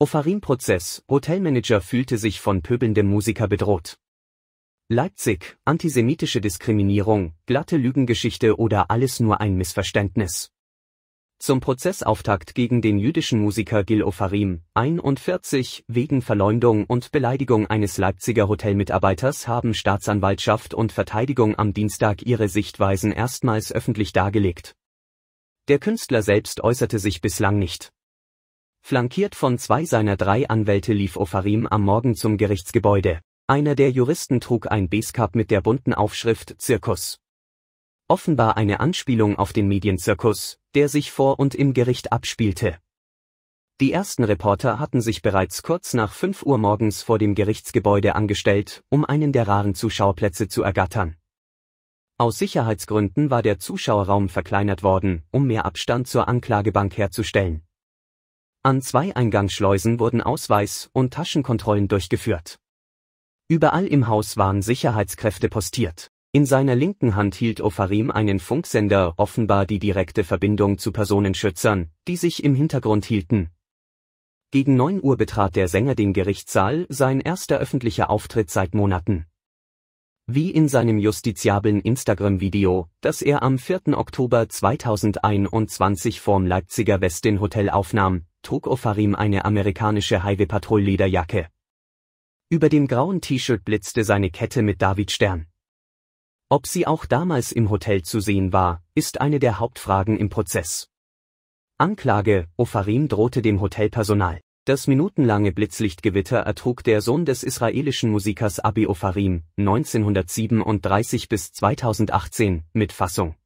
Ofarim-Prozess, Hotelmanager fühlte sich von pöbelndem Musiker bedroht. Leipzig, antisemitische Diskriminierung, glatte Lügengeschichte oder alles nur ein Missverständnis. Zum Prozessauftakt gegen den jüdischen Musiker Gil Ofarim, 41, wegen Verleumdung und Beleidigung eines Leipziger Hotelmitarbeiters haben Staatsanwaltschaft und Verteidigung am Dienstag ihre Sichtweisen erstmals öffentlich dargelegt. Der Künstler selbst äußerte sich bislang nicht. Flankiert von zwei seiner drei Anwälte lief Ofarim am Morgen zum Gerichtsgebäude. Einer der Juristen trug ein Basecap mit der bunten Aufschrift Zirkus. Offenbar eine Anspielung auf den Medienzirkus, der sich vor und im Gericht abspielte. Die ersten Reporter hatten sich bereits kurz nach 5 Uhr morgens vor dem Gerichtsgebäude angestellt, um einen der raren Zuschauerplätze zu ergattern. Aus Sicherheitsgründen war der Zuschauerraum verkleinert worden, um mehr Abstand zur Anklagebank herzustellen. An zwei Eingangsschleusen wurden Ausweis- und Taschenkontrollen durchgeführt. Überall im Haus waren Sicherheitskräfte postiert. In seiner linken Hand hielt Ofarim einen Funksender, offenbar die direkte Verbindung zu Personenschützern, die sich im Hintergrund hielten. Gegen 9 Uhr betrat der Sänger den Gerichtssaal, sein erster öffentlicher Auftritt seit Monaten. Wie in seinem justiziablen Instagram-Video, das er am 4. Oktober 2021 vorm Leipziger Westin Hotel aufnahm, trug Ofarim eine amerikanische Highway-Patrol-Lederjacke. Über dem grauen T-Shirt blitzte seine Kette mit David Stern. Ob sie auch damals im Hotel zu sehen war, ist eine der Hauptfragen im Prozess. Anklage, Ofarim drohte dem Hotelpersonal. Das minutenlange Blitzlichtgewitter ertrug der Sohn des israelischen Musikers Abi Ofarim (1937 bis 2018) mit Fassung